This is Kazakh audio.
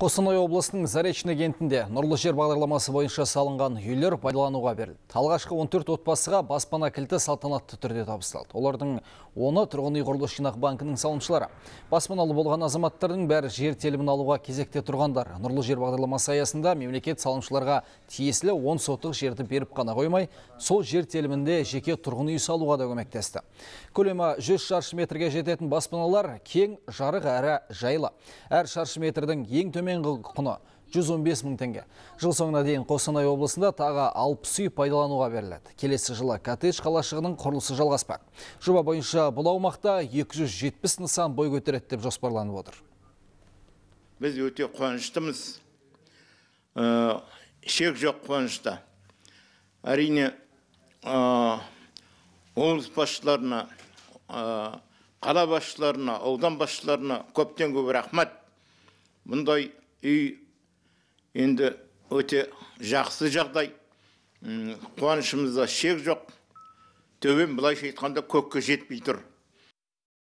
қостанай облысының заречный кентінде нұрлы жер бағдарламасы бойынша салынған үйлер пайдалануға берілді алғашқы 14 отбасыға баспана кілті салтанатты түрде табысталды олардың оны тұрғын үй құрылыс жинақ банкінің салымшылары баспаналы болған азаматтардың бәрі жер телімін алуға кезекте тұрғандар нұрлы жер бағдарламасы аясында мемлекет салымшыларға тиесілі 10 сотық жерді беріп қана қоймай сол жер телімінде жеке тұрғын үй салуға да көмектесті көлемі 100 шаршы метрге жететін баспаналар кең жарық әрі жайлы әр шаршы метрдің ең төмен төменгі құны 115 мың теңге. Жыл соңына дейін Қостанай облысында тағы 60 үй пайдалануға беріледі. Келесі жылы коттедж қалашығының құрылысы жалғаспақ. Жоба бойынша бұл аумақта 270 нысан бой көтереді деп жоспарланып отыр. Біз өте қуаныштымыз. Ә, шек жоқ қуанышта. Әрине оңыз ә, облыс басшыларына, ә, қала басшыларына, аудан басшыларына көптен көп рахмат. Мұндай үй енді өте жақсы жағдай қуанышымызда шек жоқ төбем былайша айтқанда көкке жетпей тұр